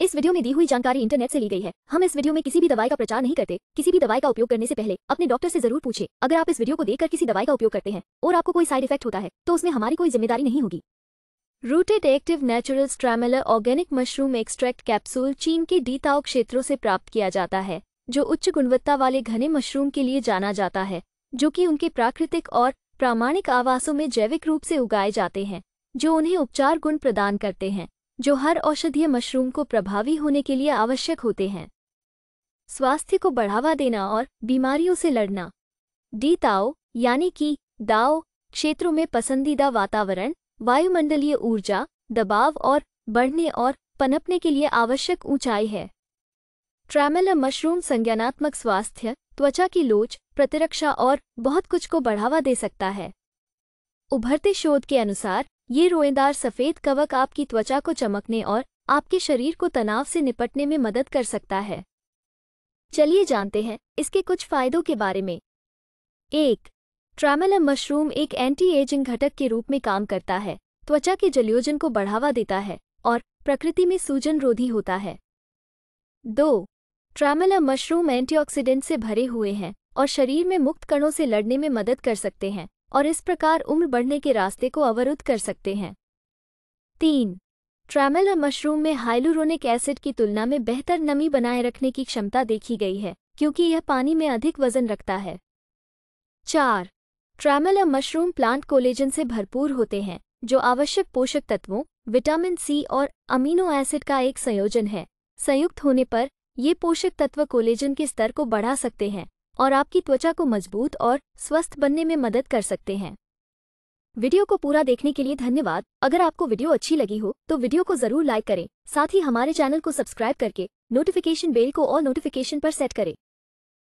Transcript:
इस वीडियो में दी हुई जानकारी इंटरनेट से ली गई है हम इस वीडियो में किसी भी दवाई का प्रचार नहीं करते किसी भी दवाई का उपयोग करने से पहले अपने डॉक्टर से जरूर पूछे अगर आप इस वीडियो को देखकर किसी दवाई का उपयोग करते हैं और आपको कोई साइड इफेक्ट होता है तो उसमें हमारी कोई जिम्मेदारी नहीं होगी रूटेड एक्टिव नेचुरल स्ट्रामेलर ऑर्गेनिक मशरूम एक्सट्रैक्ट कैप्सूल चीन के डीताओ क्षेत्रों से प्राप्त किया जाता है जो उच्च गुणवत्ता वाले घने मशरूम के लिए जाना जाता है जो कि उनके प्राकृतिक और प्रामाणिक आवासों में जैविक रूप से उगाए जाते हैं जो उन्हें उपचार गुण प्रदान करते हैं जो हर औषधीय मशरूम को प्रभावी होने के लिए आवश्यक होते हैं स्वास्थ्य को बढ़ावा देना और बीमारियों से लड़ना डी ताओ यानी कि दाओ क्षेत्रों में पसंदीदा वातावरण वायुमंडलीय ऊर्जा दबाव और बढ़ने और पनपने के लिए आवश्यक ऊंचाई है ट्रैमेल मशरूम संज्ञानात्मक स्वास्थ्य त्वचा की लोच प्रतिरक्षा और बहुत कुछ को बढ़ावा दे सकता है उभरते शोध के अनुसार ये रोएदार सफ़ेद कवक आपकी त्वचा को चमकने और आपके शरीर को तनाव से निपटने में मदद कर सकता है चलिए जानते हैं इसके कुछ फायदों के बारे में एक ट्रैमेलम मशरूम एक एंटी एजिंग घटक के रूप में काम करता है त्वचा के जलयोजन को बढ़ावा देता है और प्रकृति में सूजन रोधी होता है दो ट्रैमेलम मशरूम एंटीऑक्सीडेंट से भरे हुए हैं और शरीर में मुक्त कणों से लड़ने में मदद कर सकते हैं और इस प्रकार उम्र बढ़ने के रास्ते को अवरुद्ध कर सकते हैं तीन ट्रैमल मशरूम में हाइलुरोनिक एसिड की तुलना में बेहतर नमी बनाए रखने की क्षमता देखी गई है क्योंकि यह पानी में अधिक वजन रखता है चार ट्रैमल मशरूम प्लांट कोलेजन से भरपूर होते हैं जो आवश्यक पोषक तत्वों विटामिन सी और अमीनो एसिड का एक संयोजन है संयुक्त होने पर ये पोषक तत्व कोलेजन के स्तर को बढ़ा सकते हैं और आपकी त्वचा को मजबूत और स्वस्थ बनने में मदद कर सकते हैं वीडियो को पूरा देखने के लिए धन्यवाद अगर आपको वीडियो अच्छी लगी हो तो वीडियो को जरूर लाइक करें साथ ही हमारे चैनल को सब्सक्राइब करके नोटिफिकेशन बेल को और नोटिफिकेशन पर सेट करें